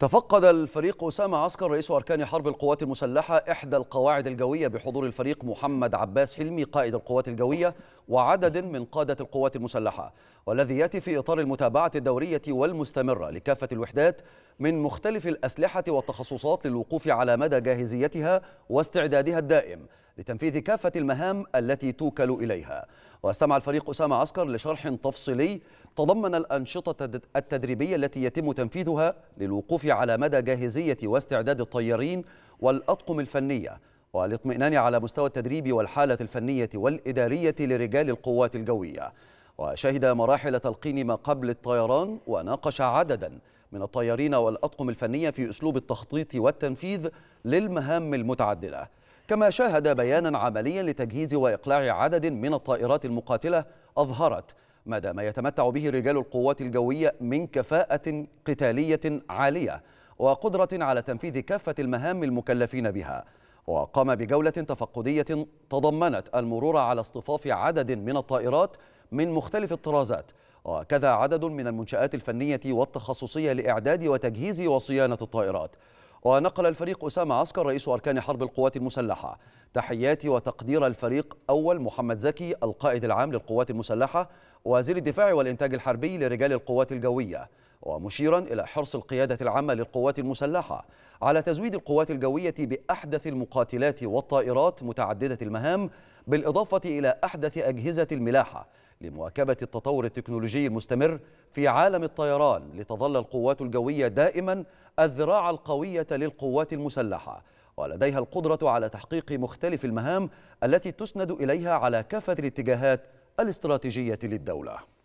تفقد الفريق أسامة عسكر رئيس أركان حرب القوات المسلحة إحدى القواعد الجوية بحضور الفريق محمد عباس حلمي قائد القوات الجوية وعدد من قادة القوات المسلحة والذي يأتي في إطار المتابعة الدورية والمستمرة لكافة الوحدات من مختلف الأسلحة والتخصصات للوقوف على مدى جاهزيتها واستعدادها الدائم لتنفيذ كافة المهام التي توكل إليها واستمع الفريق أسامة عسكر لشرح تفصيلي تضمن الأنشطة التدريبية التي يتم تنفيذها للوقوف على مدى جاهزية واستعداد الطيارين والأطقم الفنية والاطمئنان على مستوى التدريب والحالة الفنية والإدارية لرجال القوات الجوية وشهد مراحل تلقين ما قبل الطيران وناقش عددا من الطيارين والأطقم الفنية في أسلوب التخطيط والتنفيذ للمهام المتعددة كما شاهد بيانا عمليا لتجهيز وإقلاع عدد من الطائرات المقاتلة أظهرت مدى ما يتمتع به رجال القوات الجوية من كفاءة قتالية عالية وقدرة على تنفيذ كافة المهام المكلفين بها وقام بجولة تفقدية تضمنت المرور على اصطفاف عدد من الطائرات من مختلف الطرازات وكذا عدد من المنشآت الفنية والتخصصية لإعداد وتجهيز وصيانة الطائرات ونقل الفريق أسامة عسكر رئيس أركان حرب القوات المسلحة تحياتي وتقدير الفريق أول محمد زكي القائد العام للقوات المسلحة وزير الدفاع والإنتاج الحربي لرجال القوات الجوية ومشيرا إلى حرص القيادة العامة للقوات المسلحة على تزويد القوات الجوية بأحدث المقاتلات والطائرات متعددة المهام بالإضافة إلى أحدث أجهزة الملاحة لمواكبة التطور التكنولوجي المستمر في عالم الطيران لتظل القوات الجوية دائما الذراع القوية للقوات المسلحة ولديها القدرة على تحقيق مختلف المهام التي تسند إليها على كافة الاتجاهات الاستراتيجية للدولة